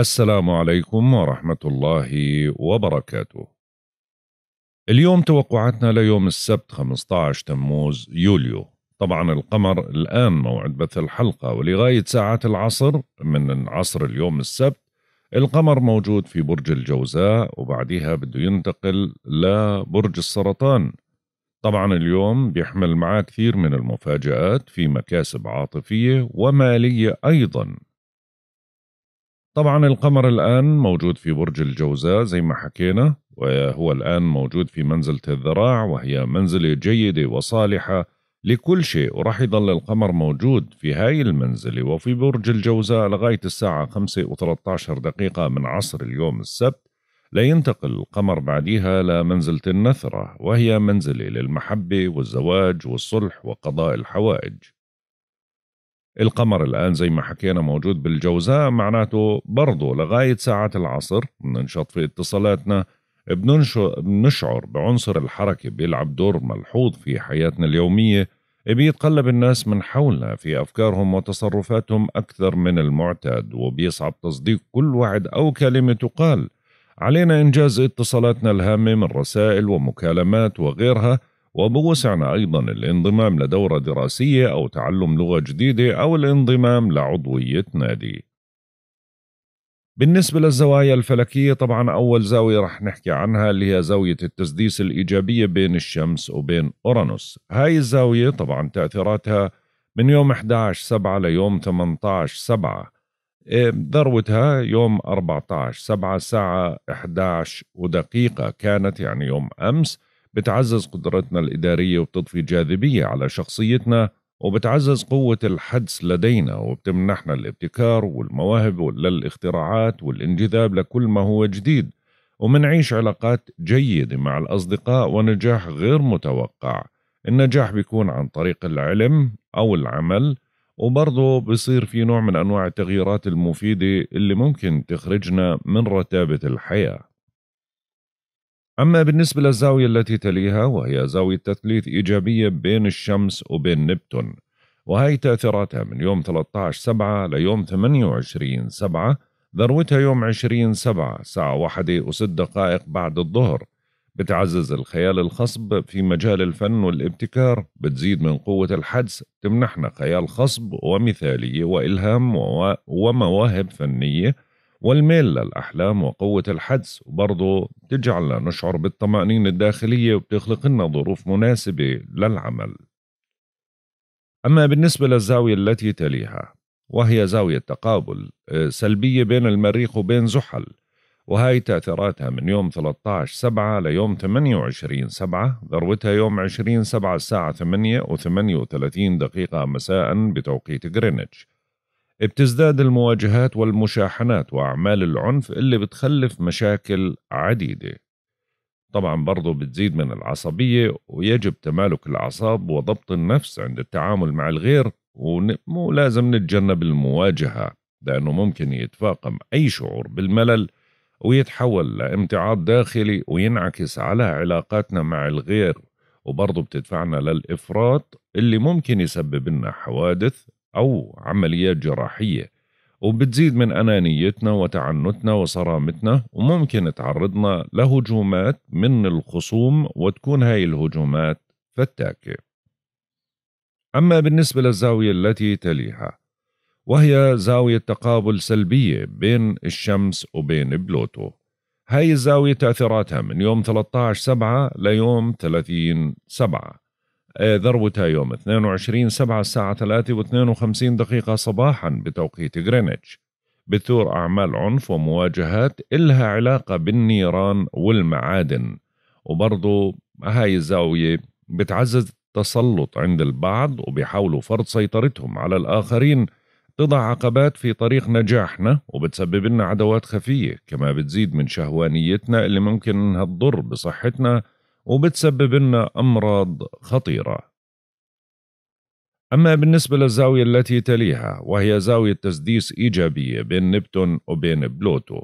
السلام عليكم ورحمة الله وبركاته. اليوم توقعاتنا ليوم السبت 15 تموز يوليو. طبعا القمر الآن موعد بث الحلقة ولغاية ساعات العصر من عصر اليوم السبت القمر موجود في برج الجوزاء وبعدها بده ينتقل لبرج السرطان طبعا اليوم بيحمل معاه كثير من المفاجآت في مكاسب عاطفية ومالية أيضا طبعا القمر الآن موجود في برج الجوزاء زي ما حكينا وهو الآن موجود في منزلة الذراع وهي منزلة جيدة وصالحة لكل شيء وراح يظل القمر موجود في هاي المنزلة وفي برج الجوزاء لغاية الساعة 5 و13 دقيقة من عصر اليوم السبت لينتقل القمر بعديها لمنزلة النثرة وهي منزلة للمحبة والزواج والصلح وقضاء الحوائج القمر الآن زي ما حكينا موجود بالجوزاء معناته برضه لغاية ساعات العصر بننشط في اتصالاتنا بنشعر بعنصر الحركة بيلعب دور ملحوظ في حياتنا اليومية بيتقلب الناس من حولنا في أفكارهم وتصرفاتهم أكثر من المعتاد وبيصعب تصديق كل وعد أو كلمة تقال علينا إنجاز اتصالاتنا الهامة من رسائل ومكالمات وغيرها وبوسعنا أيضا الانضمام لدورة دراسية أو تعلم لغة جديدة أو الانضمام لعضوية نادي بالنسبة للزوايا الفلكية طبعا أول زاوية رح نحكي عنها اللي هي زاوية التسديس الإيجابية بين الشمس وبين أورانوس هاي الزاوية طبعا تأثيراتها من يوم 11 7 ليوم 18 7 إيه، ذروتها يوم 14 7 ساعة 11 ودقيقة كانت يعني يوم أمس بتعزز قدرتنا الإدارية وبتضفي جاذبية على شخصيتنا وبتعزز قوة الحدس لدينا وبتمنحنا الابتكار والمواهب للاختراعات والانجذاب لكل ما هو جديد ومنعيش علاقات جيدة مع الأصدقاء ونجاح غير متوقع النجاح بيكون عن طريق العلم أو العمل وبرضه بصير في نوع من أنواع التغييرات المفيدة اللي ممكن تخرجنا من رتابة الحياة أما بالنسبة للزاوية التي تليها وهي زاوية تثليث إيجابية بين الشمس وبين نبتون وهي تأثيراتها من يوم 13 سبعة ليوم 28 سبعة ذروتها يوم 20 سبعة ساعة واحدة وست دقائق بعد الظهر بتعزز الخيال الخصب في مجال الفن والابتكار بتزيد من قوة الحدس تمنحنا خيال خصب ومثالية وإلهام ومواهب فنية والميل للأحلام وقوة الحدس وبرضه بتجعلنا نشعر بالطمأنينة الداخلية وبتخلق لنا ظروف مناسبة للعمل أما بالنسبة للزاوية التي تليها وهي زاوية تقابل آه، سلبية بين المريخ وبين زحل وهي تأثيراتها من يوم 13 سبعة ليوم 28 سبعة ذروتها يوم 20 سبعة الساعة 8 و 38 دقيقة مساء بتوقيت غرينتش بتزداد المواجهات والمشاحنات وأعمال العنف اللي بتخلف مشاكل عديدة طبعا برضو بتزيد من العصبية ويجب تمالك الأعصاب وضبط النفس عند التعامل مع الغير ومو لازم نتجنب المواجهة لأنه ممكن يتفاقم أي شعور بالملل ويتحول لامتعاض داخلي وينعكس على علاقاتنا مع الغير وبرضه بتدفعنا للإفراط اللي ممكن يسبب لنا حوادث أو عمليات جراحية وبتزيد من أنانيتنا وتعنتنا وصرامتنا وممكن تعرضنا لهجومات من الخصوم وتكون هاي الهجومات فتاكة أما بالنسبة للزاوية التي تليها وهي زاوية تقابل سلبية بين الشمس وبين بلوتو هاي الزاوية تأثيراتها من يوم 13 سبعة ليوم 30 سبعة آه، ذروتها يوم 22 7 الساعة 3 و52 دقيقة صباحا بتوقيت غرينتش بثور أعمال عنف ومواجهات إلها علاقة بالنيران والمعادن وبرضو هاي الزاوية بتعزز التسلط عند البعض وبيحاولوا فرض سيطرتهم على الآخرين تضع عقبات في طريق نجاحنا وبتسبب لنا عدوات خفية كما بتزيد من شهوانيتنا اللي ممكن إنها تضر بصحتنا وبتسبب لنا أمراض خطيرة أما بالنسبة للزاوية التي تليها وهي زاوية تسديس إيجابية بين نبتون وبين بلوتو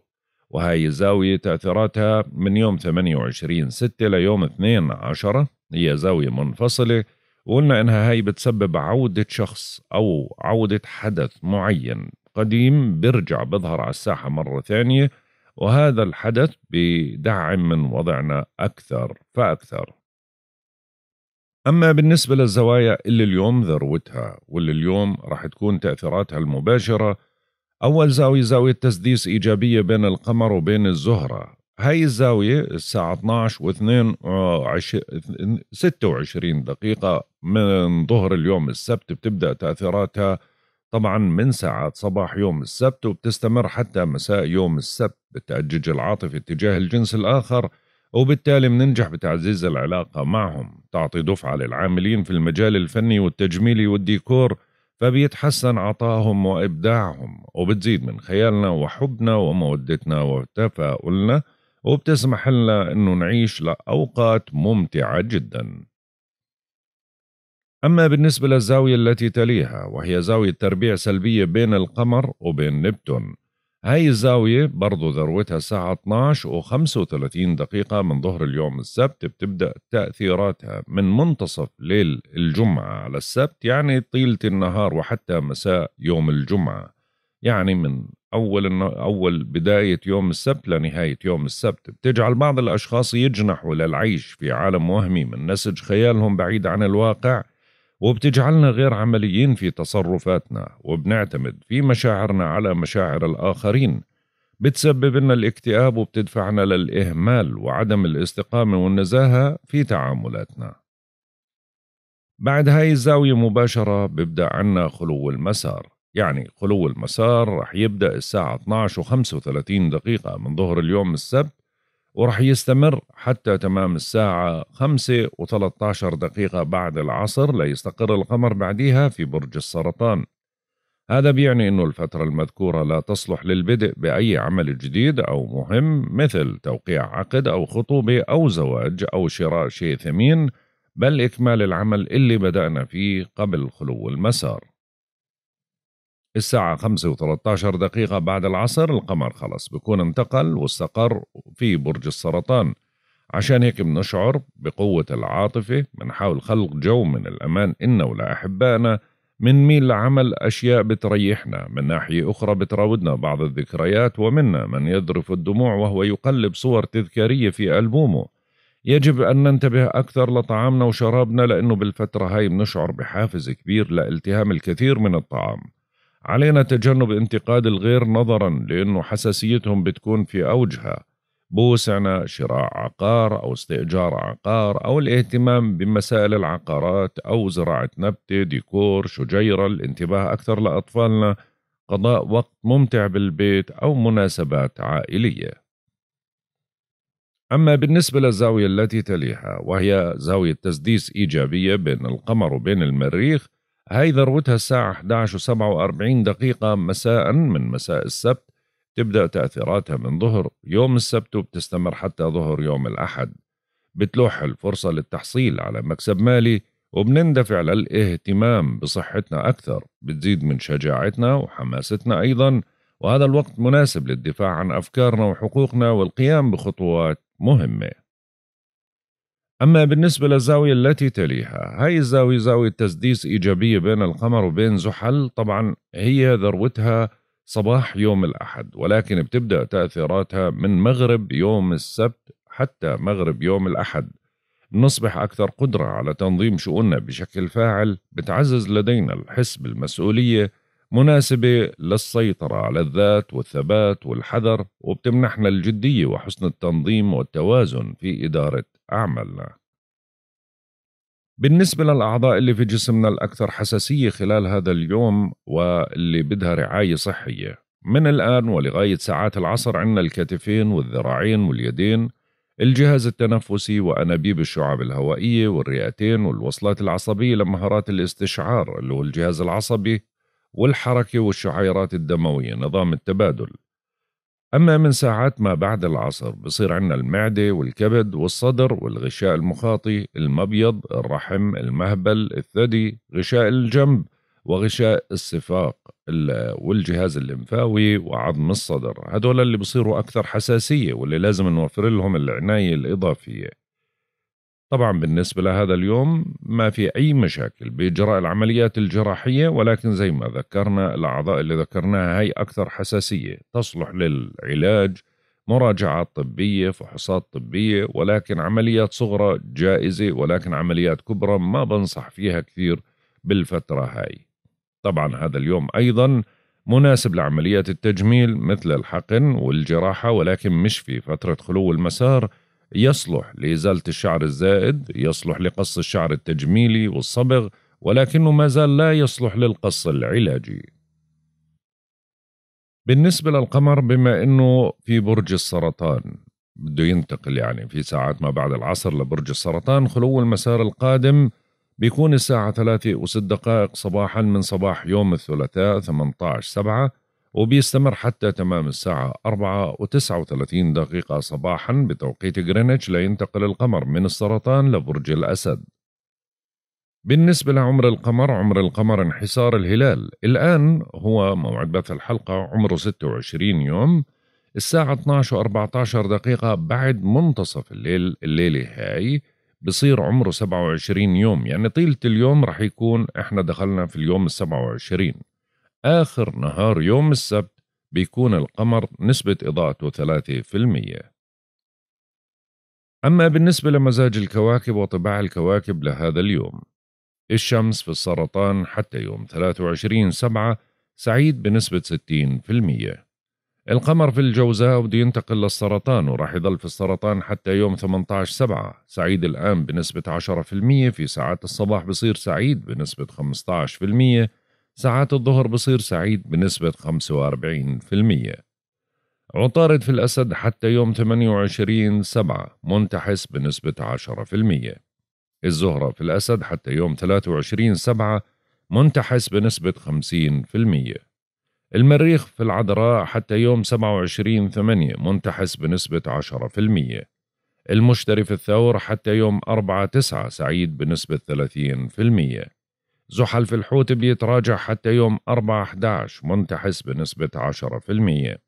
وهي الزاوية تأثيراتها من يوم 28 6 ليوم 2 10 هي زاوية منفصلة وقلنا إنها هاي بتسبب عودة شخص أو عودة حدث معين قديم برجع بظهر على الساحة مرة ثانية وهذا الحدث بدعم من وضعنا أكثر فأكثر أما بالنسبة للزوايا اللي اليوم ذروتها واللي اليوم راح تكون تأثيراتها المباشرة أول زاوية زاوية تسديس إيجابية بين القمر وبين الزهرة هاي الزاوية الساعة 12 و 26 دقيقة من ظهر اليوم السبت بتبدأ تأثيراتها طبعا من ساعات صباح يوم السبت وبتستمر حتى مساء يوم السبت بالتأجج العاطفي اتجاه الجنس الآخر وبالتالي بننجح بتعزيز العلاقة معهم تعطي دفعة للعاملين في المجال الفني والتجميلي والديكور فبيتحسن عطاهم وإبداعهم وبتزيد من خيالنا وحبنا ومودتنا وتفاؤلنا وبتسمح لنا أنه نعيش لأوقات ممتعة جداً أما بالنسبة للزاوية التي تليها وهي زاوية تربيع سلبية بين القمر وبين نبتون هاي الزاوية برضو ذروتها الساعة 12 و 35 دقيقة من ظهر اليوم السبت بتبدأ تأثيراتها من منتصف ليل الجمعة على السبت يعني طيلة النهار وحتى مساء يوم الجمعة يعني من أول أول بداية يوم السبت لنهاية يوم السبت بتجعل بعض الأشخاص يجنحوا للعيش في عالم وهمي من نسج خيالهم بعيد عن الواقع وبتجعلنا غير عمليين في تصرفاتنا وبنعتمد في مشاعرنا على مشاعر الآخرين بتسبب لنا الاكتئاب وبتدفعنا للإهمال وعدم الاستقامة والنزاهة في تعاملاتنا بعد هاي الزاوية مباشرة ببدأ عنا خلو المسار يعني خلو المسار رح يبدأ الساعة 12 و 35 دقيقة من ظهر اليوم السبت وراح يستمر حتى تمام الساعة 5 و13 دقيقة بعد العصر ليستقر القمر بعدها في برج السرطان هذا بيعني أنه الفترة المذكورة لا تصلح للبدء بأي عمل جديد أو مهم مثل توقيع عقد أو خطوبة أو زواج أو شراء شيء ثمين بل إكمال العمل اللي بدأنا فيه قبل خلو المسار الساعة 5 و13 دقيقة بعد العصر القمر خلص بيكون انتقل واستقر في برج السرطان عشان هيك بنشعر بقوة العاطفة بنحاول خلق جو من الأمان إنا ولأحبائنا بنميل لعمل أشياء بتريحنا من ناحية أخرى بتراودنا بعض الذكريات ومنا من يذرف الدموع وهو يقلب صور تذكارية في ألبومه يجب أن ننتبه أكثر لطعامنا وشرابنا لأنه بالفترة هاي بنشعر بحافز كبير لالتهام الكثير من الطعام علينا تجنب انتقاد الغير نظرا لأنه حساسيتهم بتكون في أوجها بوسعنا شراء عقار أو استئجار عقار أو الاهتمام بمسائل العقارات أو زراعة نبتة ديكور شجيرة الانتباه أكثر لأطفالنا قضاء وقت ممتع بالبيت أو مناسبات عائلية أما بالنسبة للزاوية التي تليها وهي زاوية تسديس إيجابية بين القمر وبين المريخ هاي ذروتها الساعة 11 و47 دقيقة مساء من مساء السبت تبدأ تأثيراتها من ظهر يوم السبت وبتستمر حتى ظهر يوم الأحد بتلوح الفرصة للتحصيل على مكسب مالي وبنندفع للاهتمام بصحتنا أكثر بتزيد من شجاعتنا وحماستنا أيضا وهذا الوقت مناسب للدفاع عن أفكارنا وحقوقنا والقيام بخطوات مهمه أما بالنسبة للزاوية التي تليها هاي الزاوية زاوية تسديس إيجابية بين القمر وبين زحل طبعا هي ذروتها صباح يوم الأحد ولكن بتبدأ تأثيراتها من مغرب يوم السبت حتى مغرب يوم الأحد نصبح أكثر قدرة على تنظيم شؤوننا بشكل فاعل بتعزز لدينا الحس بالمسؤولية مناسبة للسيطرة على الذات والثبات والحذر وبتمنحنا الجدية وحسن التنظيم والتوازن في إدارة أعمالنا بالنسبة للأعضاء اللي في جسمنا الأكثر حساسية خلال هذا اليوم واللي بدها رعاية صحية من الآن ولغاية ساعات العصر عندنا الكتفين والذراعين واليدين الجهاز التنفسي وأنابيب الشعب الهوائية والرئتين والوصلات العصبية لمهارات الاستشعار اللي هو الجهاز العصبي والحركة والشعيرات الدموية نظام التبادل أما من ساعات ما بعد العصر بصير عندنا المعدة والكبد والصدر والغشاء المخاطي المبيض الرحم المهبل الثدي غشاء الجنب وغشاء السفاق والجهاز الليمفاوي وعظم الصدر هدول اللي بصيروا أكثر حساسية واللي لازم نوفر لهم العناية الإضافية طبعا بالنسبة لهذا اليوم ما في أي مشاكل بإجراء العمليات الجراحية ولكن زي ما ذكرنا الأعضاء اللي ذكرناها هي أكثر حساسية تصلح للعلاج مراجعات طبية فحوصات طبية ولكن عمليات صغرى جائزة ولكن عمليات كبرى ما بنصح فيها كثير بالفترة هاي طبعا هذا اليوم أيضا مناسب لعمليات التجميل مثل الحقن والجراحة ولكن مش في فترة خلو المسار يصلح لإزالة الشعر الزائد يصلح لقص الشعر التجميلي والصبغ ولكنه ما زال لا يصلح للقص العلاجي بالنسبة للقمر بما أنه في برج السرطان بده ينتقل يعني في ساعات ما بعد العصر لبرج السرطان خلو المسار القادم بيكون الساعة 3 و6 دقائق صباحا من صباح يوم الثلاثاء 18 سبعة وبيستمر حتى تمام الساعة 4 و39 دقيقة صباحا بتوقيت غرينتش لينتقل القمر من السرطان لبرج الأسد بالنسبة لعمر القمر عمر القمر انحسار الهلال الآن هو موعد بث الحلقة عمره 26 يوم الساعة 12 و14 دقيقة بعد منتصف الليل الليلة هاي بصير عمره 27 يوم يعني طيلة اليوم رح يكون احنا دخلنا في اليوم ال 27 آخر نهار يوم السبت بيكون القمر نسبة إضاءته 3% أما بالنسبة لمزاج الكواكب وطباع الكواكب لهذا اليوم الشمس في السرطان حتى يوم 23 سبعة سعيد بنسبة 60% القمر في الجوزاء بده ينتقل للسرطان وراح يضل في السرطان حتى يوم 18 سبعة سعيد الآن بنسبة 10% في ساعات الصباح بصير سعيد بنسبة 15% ساعات الظهر بصير سعيد بنسبة 45% عطارد في الأسد حتى يوم 28 سبعة منتحس بنسبة 10% الزهرة في الأسد حتى يوم 23 سبعة منتحس بنسبة 50% المريخ في العذراء حتى يوم 27 ثمانية منتحس بنسبة 10% المشتري في الثور حتى يوم 4 تسعة سعيد بنسبة 30% زحل في الحوت بيتراجع حتى يوم 4/11 منتحس بنسبة 10%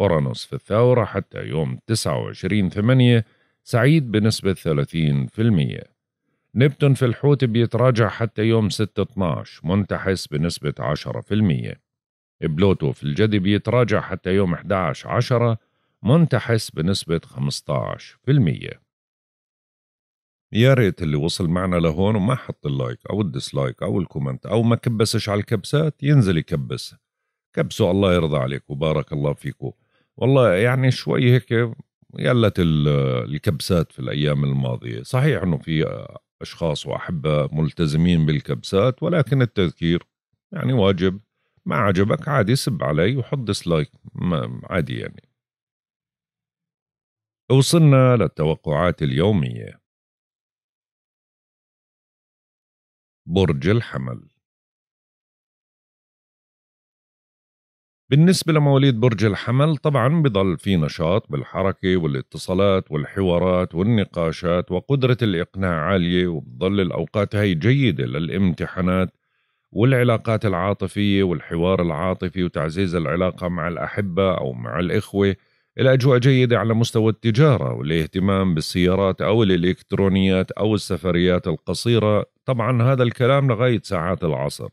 أورانوس في الثورة حتى يوم 29/8 سعيد بنسبة 30% نبتون في الحوت بيتراجع حتى يوم 6/12 منتحس بنسبة 10% بلوتو في الجدي بيتراجع حتى يوم 11/10 منتحس بنسبة 15% يا ريت اللي وصل معنا لهون وما حط اللايك او الديسلايك او الكومنت او ما كبسش على الكبسات ينزل يكبس كبسوا الله يرضى عليك وبارك الله فيكم والله يعني شوي هيك يلت الكبسات في الايام الماضيه صحيح انه في اشخاص واحبه ملتزمين بالكبسات ولكن التذكير يعني واجب ما عجبك عادي سب علي وحط ديسلايك عادي يعني وصلنا للتوقعات اليوميه برج الحمل بالنسبة لمواليد برج الحمل طبعا بضل في نشاط بالحركة والاتصالات والحوارات والنقاشات وقدرة الإقناع عالية وبتضل الأوقات هاي جيدة للامتحانات والعلاقات العاطفية والحوار العاطفي وتعزيز العلاقة مع الأحبة أو مع الإخوة الأجواء جيدة على مستوى التجارة والاهتمام بالسيارات أو الإلكترونيات أو السفريات القصيرة طبعا هذا الكلام لغاية ساعات العصر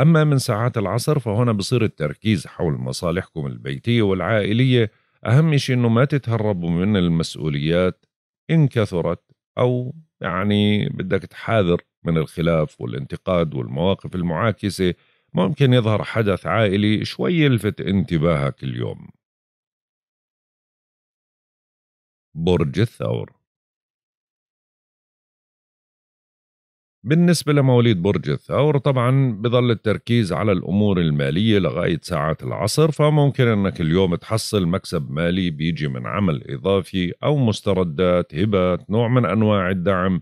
أما من ساعات العصر فهنا بصير التركيز حول مصالحكم البيتية والعائلية أهم شيء أنه ما تتهربوا من المسؤوليات إن كثرت أو يعني بدك تحاذر من الخلاف والانتقاد والمواقف المعاكسة ممكن يظهر حدث عائلي شوي يلفت انتباهك اليوم برج الثور بالنسبة لمواليد برج الثور طبعا بظل التركيز على الأمور المالية لغاية ساعات العصر فممكن أنك اليوم تحصل مكسب مالي بيجي من عمل إضافي أو مستردات هبات نوع من أنواع الدعم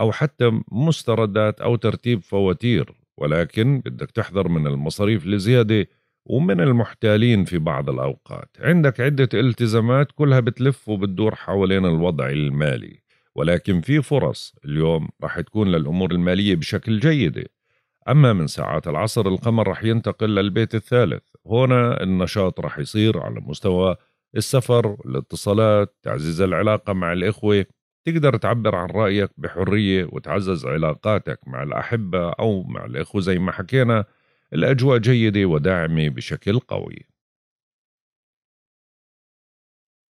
أو حتى مستردات أو ترتيب فواتير ولكن بدك تحذر من المصاريف الزيادة ومن المحتالين في بعض الأوقات عندك عدة التزامات كلها بتلف وبتدور حوالين الوضع المالي ولكن في فرص اليوم راح تكون للأمور المالية بشكل جيدة أما من ساعات العصر القمر راح ينتقل للبيت الثالث هنا النشاط راح يصير على مستوى السفر الاتصالات تعزيز العلاقة مع الإخوة تقدر تعبر عن رأيك بحرية وتعزز علاقاتك مع الأحبة أو مع الإخوة زي ما حكينا الأجواء جيدة وداعمة بشكل قوي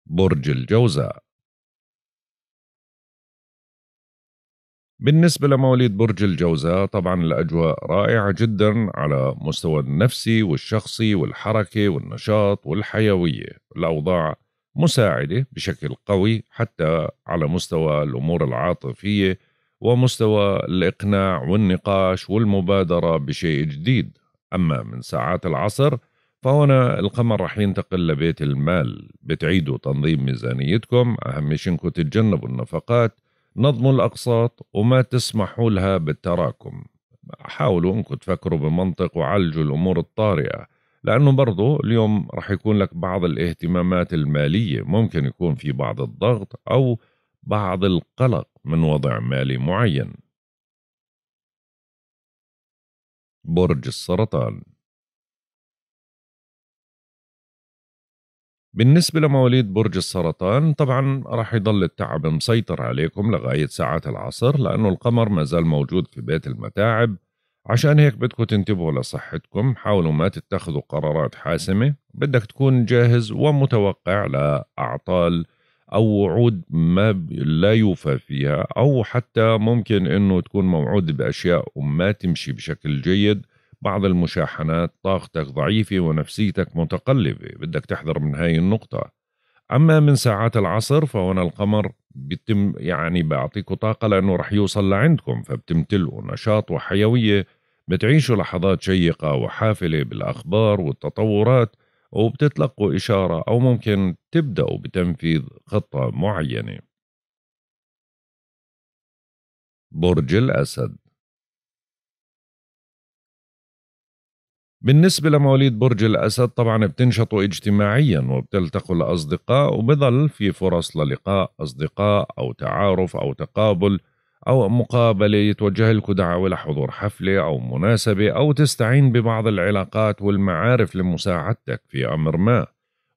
برج الجوزاء بالنسبة لمواليد برج الجوزاء طبعا الأجواء رائعة جدا على مستوى النفسي والشخصي والحركة والنشاط والحيوية الأوضاع مساعدة بشكل قوي حتى على مستوى الأمور العاطفية ومستوى الإقناع والنقاش والمبادرة بشيء جديد أما من ساعات العصر فهنا القمر رح ينتقل لبيت المال بتعيدوا تنظيم ميزانيتكم أهم شيء إنكم تتجنبوا النفقات نظموا الأقساط وما تسمحوا لها بالتراكم حاولوا أنكم تفكروا بمنطق وعالجوا الأمور الطارئة لأنه برضو اليوم رح يكون لك بعض الاهتمامات المالية ممكن يكون في بعض الضغط أو بعض القلق من وضع مالي معين برج السرطان بالنسبة لمواليد برج السرطان طبعا راح يضل التعب مسيطر عليكم لغاية ساعات العصر لأنه القمر ما زال موجود في بيت المتاعب عشان هيك بدكم تنتبهوا لصحتكم حاولوا ما تتخذوا قرارات حاسمة بدك تكون جاهز ومتوقع لأعطال أو وعود ما لا يوفى فيها أو حتى ممكن أنه تكون موعود بأشياء وما تمشي بشكل جيد بعض المشاحنات طاقتك ضعيفة ونفسيتك متقلبة بدك تحذر من هاي النقطة أما من ساعات العصر فهنا القمر بيتم يعني بيعطيكم طاقة لأنه رح يوصل لعندكم فبتمتلئوا نشاط وحيوية بتعيشوا لحظات شيقة وحافلة بالأخبار والتطورات وبتتلقوا إشارة أو ممكن تبدأوا بتنفيذ خطة معينة برج الأسد بالنسبة لمواليد برج الأسد طبعا بتنشطوا اجتماعيا وبتلتقوا الأصدقاء وبظل في فرص للقاء أصدقاء أو تعارف أو تقابل أو مقابلة يتوجه لكم دعوة لحضور حفلة أو مناسبة أو تستعين ببعض العلاقات والمعارف لمساعدتك في أمر ما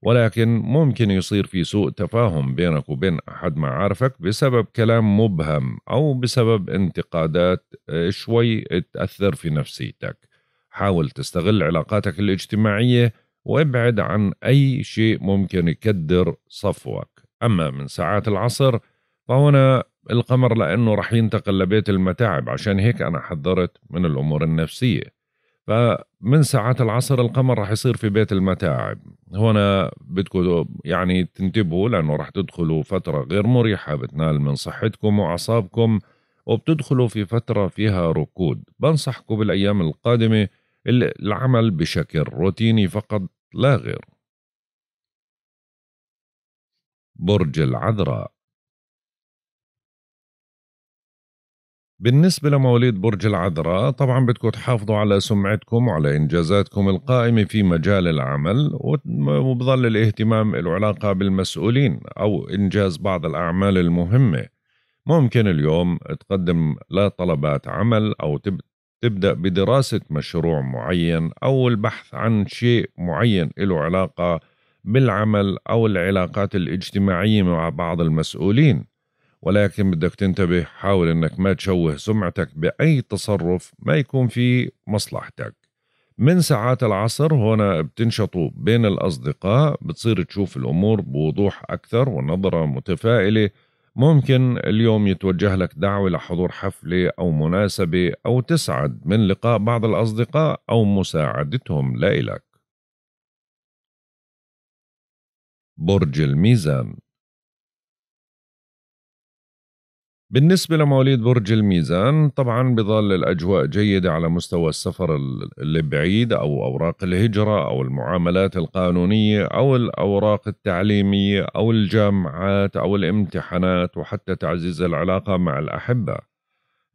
ولكن ممكن يصير في سوء تفاهم بينك وبين أحد معارفك بسبب كلام مبهم أو بسبب انتقادات آه، شوي تأثر في نفسيتك حاول تستغل علاقاتك الاجتماعية وابعد عن أي شيء ممكن يكدر صفوك أما من ساعات العصر فهنا القمر لأنه رح ينتقل لبيت المتاعب عشان هيك أنا حذرت من الأمور النفسية فمن ساعات العصر القمر رح يصير في بيت المتاعب هنا بدكم يعني تنتبهوا لأنه رح تدخلوا فترة غير مريحة بتنال من صحتكم وأعصابكم وبتدخلوا في فترة فيها ركود بنصحكم بالأيام القادمة العمل بشكل روتيني فقط لا غير برج العذراء بالنسبة لمواليد برج العذراء طبعا بدكم تحافظوا على سمعتكم وعلى إنجازاتكم القائمة في مجال العمل وبظل الاهتمام له علاقة بالمسؤولين أو إنجاز بعض الأعمال المهمة ممكن اليوم تقدم لطلبات عمل أو تبدأ بدراسة مشروع معين أو البحث عن شيء معين له علاقة بالعمل أو العلاقات الاجتماعية مع بعض المسؤولين ولكن بدك تنتبه حاول أنك ما تشوه سمعتك بأي تصرف ما يكون في مصلحتك من ساعات العصر هنا بتنشطوا بين الأصدقاء بتصير تشوف الأمور بوضوح أكثر ونظرة متفائلة ممكن اليوم يتوجه لك دعوة لحضور حفلة أو مناسبة أو تسعد من لقاء بعض الأصدقاء أو مساعدتهم لإلك برج الميزان بالنسبة لمواليد برج الميزان طبعا بظل الأجواء جيدة على مستوى السفر البعيد أو أوراق الهجرة أو المعاملات القانونية أو الأوراق التعليمية أو الجامعات أو الامتحانات وحتى تعزيز العلاقة مع الأحبة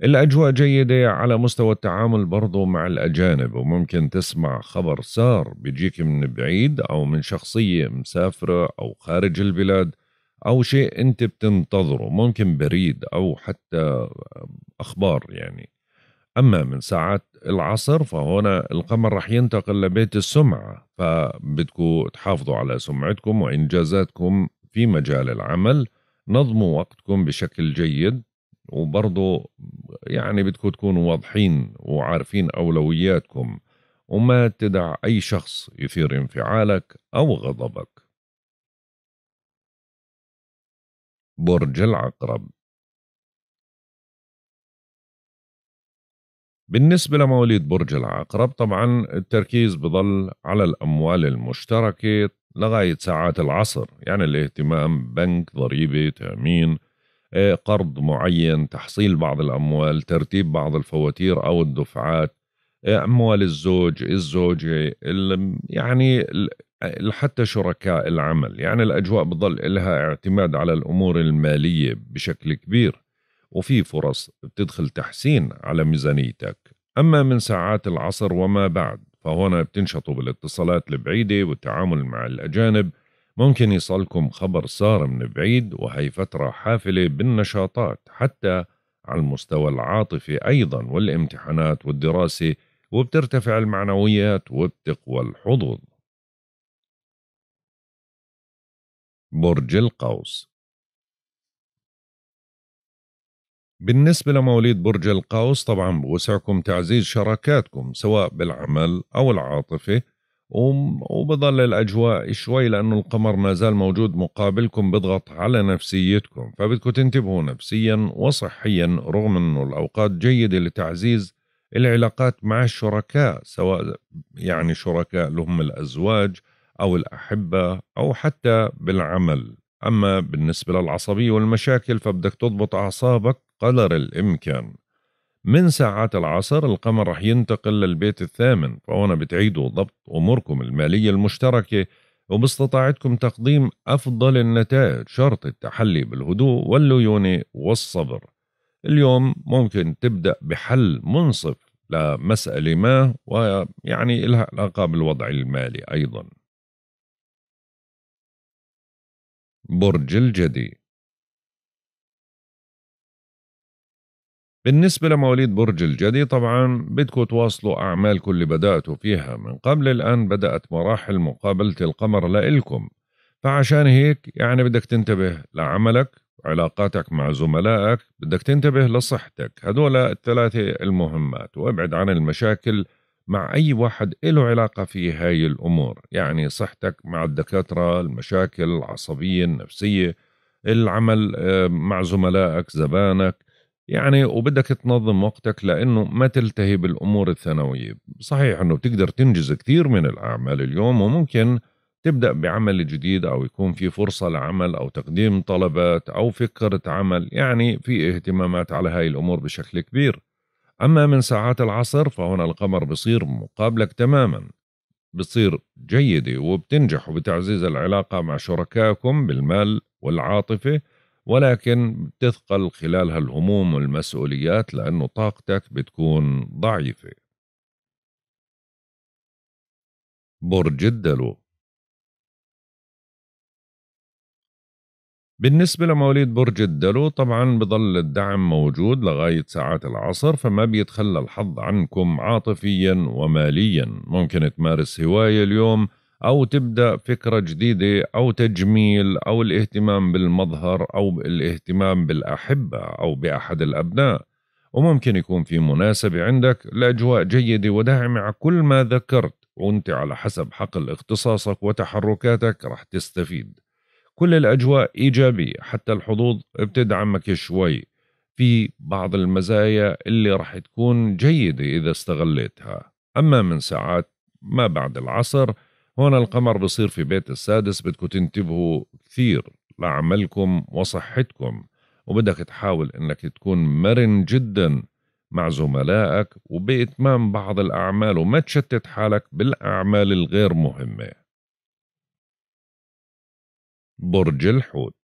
الأجواء جيدة على مستوى التعامل برضو مع الأجانب وممكن تسمع خبر سار بيجيك من بعيد أو من شخصية مسافرة أو خارج البلاد او شيء انت بتنتظره ممكن بريد او حتى اخبار يعني اما من ساعات العصر فهنا القمر رح ينتقل لبيت السمعه فبدكوا تحافظوا على سمعتكم وانجازاتكم في مجال العمل نظموا وقتكم بشكل جيد وبرضه يعني بدكم تكونوا واضحين وعارفين اولوياتكم وما تدع اي شخص يثير انفعالك او غضبك برج العقرب بالنسبة لمواليد برج العقرب طبعا التركيز بضل على الأموال المشتركة لغاية ساعات العصر يعني الاهتمام بنك ضريبة تأمين آه، قرض معين تحصيل بعض الأموال ترتيب بعض الفواتير أو الدفعات آه، أموال الزوج الزوجة يعني لحتى آه، شركاء العمل يعني الأجواء بظل لها اعتماد على الأمور المالية بشكل كبير وفي فرص بتدخل تحسين على ميزانيتك أما من ساعات العصر وما بعد فهنا بتنشطوا بالاتصالات البعيدة والتعامل مع الأجانب ممكن يصلكم خبر صار من بعيد وهي فترة حافلة بالنشاطات حتى على المستوى العاطفي أيضا والامتحانات والدراسة وبترتفع المعنويات وبتقوى الحظوظ برج القوس بالنسبة لمواليد برج القوس طبعا بوسعكم تعزيز شراكاتكم سواء بالعمل أو العاطفة وبضل الأجواء شوي لأنه القمر ما زال موجود مقابلكم بضغط على نفسيتكم فبدكم تنتبهوا نفسيا وصحيا رغم أنه الأوقات جيدة لتعزيز العلاقات مع الشركاء سواء يعني شركاء لهم الأزواج أو الأحبة أو حتى بالعمل أما بالنسبة للعصبية والمشاكل فبدك تضبط أعصابك قدر الإمكان من ساعات العصر القمر رح ينتقل للبيت الثامن فهنا بتعيدوا ضبط أموركم المالية المشتركة وباستطاعتكم تقديم أفضل النتائج شرط التحلي بالهدوء والليونة والصبر اليوم ممكن تبدأ بحل منصف لمسألة ما ويعني لها علاقة بالوضع المالي أيضاً برج الجدي بالنسبة لمواليد برج الجدي طبعا بدكم تواصلوا أعمالكم اللي بدأتوا فيها من قبل الآن بدأت مراحل مقابلة القمر لإلكم فعشان هيك يعني بدك تنتبه لعملك علاقاتك مع زملائك بدك تنتبه لصحتك هدول الثلاثة المهمات وابعد عن المشاكل مع أي واحد له علاقة في هاي الأمور يعني صحتك مع الدكاترة المشاكل العصبية النفسية العمل مع زملائك زبانك يعني وبدك تنظم وقتك لأنه ما تلتهي بالأمور الثانوية صحيح أنه بتقدر تنجز كثير من الأعمال اليوم وممكن تبدأ بعمل جديد أو يكون في فرصة لعمل أو تقديم طلبات أو فكرة عمل يعني في اهتمامات على هاي الأمور بشكل كبير أما من ساعات العصر فهنا القمر بصير مقابلك تماما بتصير جيدة وبتنجح بتعزيز العلاقة مع شركائكم بالمال والعاطفة ولكن بتثقل خلالها الهموم والمسؤوليات لأنه طاقتك بتكون ضعيفة برج الدلو بالنسبة لمواليد برج الدلو طبعا بضل الدعم موجود لغاية ساعات العصر فما بيتخلى الحظ عنكم عاطفيا وماليا ممكن تمارس هواية اليوم أو تبدأ فكرة جديدة أو تجميل أو الاهتمام بالمظهر أو الاهتمام بالأحبة أو بأحد الأبناء وممكن يكون في مناسبة عندك الأجواء جيدة وداعمة كل ما ذكرت وانت على حسب حقل اختصاصك وتحركاتك رح تستفيد كل الأجواء إيجابية حتى الحظوظ بتدعمك شوي في بعض المزايا اللي راح تكون جيدة إذا استغليتها أما من ساعات ما بعد العصر هون القمر بصير في بيت السادس بدكم تنتبهوا كثير لعملكم وصحتكم وبدك تحاول انك تكون مرن جدا مع زملائك وبإتمام بعض الأعمال وما تشتت حالك بالأعمال الغير مهمة برج الحوت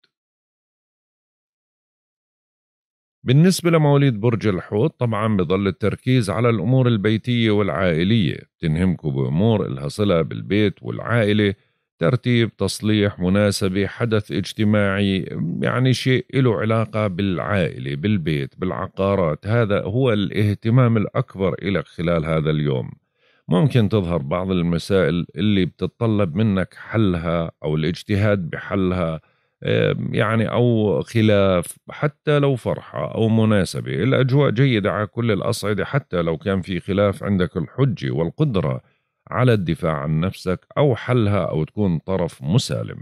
بالنسبة لمواليد برج الحوت طبعا بضل التركيز على الأمور البيتية والعائلية بتنهمكوا بأمور إلها صلة بالبيت والعائلة ترتيب تصليح مناسبة حدث اجتماعي يعني شيء له علاقة بالعائلة بالبيت بالعقارات هذا هو الاهتمام الأكبر إلك خلال هذا اليوم ممكن تظهر بعض المسائل اللي بتتطلب منك حلها او الاجتهاد بحلها يعني او خلاف حتى لو فرحه او مناسبه، الاجواء جيده على كل الاصعده حتى لو كان في خلاف عندك الحجه والقدره على الدفاع عن نفسك او حلها او تكون طرف مسالم.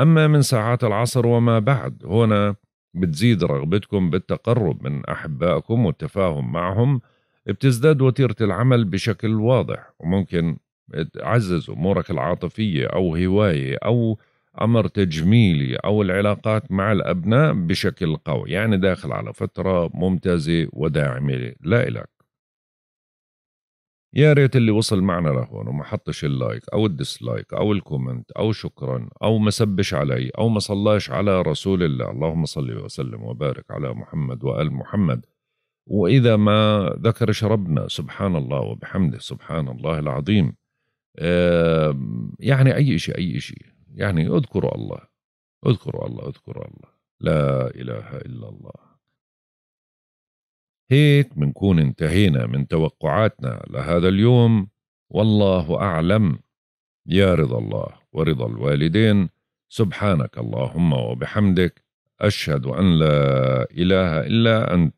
اما من ساعات العصر وما بعد هنا بتزيد رغبتكم بالتقرب من احبائكم والتفاهم معهم بتزداد وتيرة العمل بشكل واضح وممكن تعزز أمورك العاطفية أو هواية أو أمر تجميلي أو العلاقات مع الأبناء بشكل قوي يعني داخل على فترة ممتازة وداعمة لا إلك يا ريت اللي وصل معنا لهون وما حطش اللايك او الديسلايك او الكومنت او شكرا او ما سبش علي او ما صلاش على رسول الله اللهم صل وسلم وبارك على محمد وال محمد وإذا ما ذكرش ربنا سبحان الله وبحمده سبحان الله العظيم يعني أي شيء أي شيء يعني اذكروا الله اذكروا الله اذكروا الله لا إله إلا الله هيك بنكون انتهينا من توقعاتنا لهذا اليوم والله أعلم يا رضا الله ورضا الوالدين سبحانك اللهم وبحمدك أشهد أن لا إله إلا أنت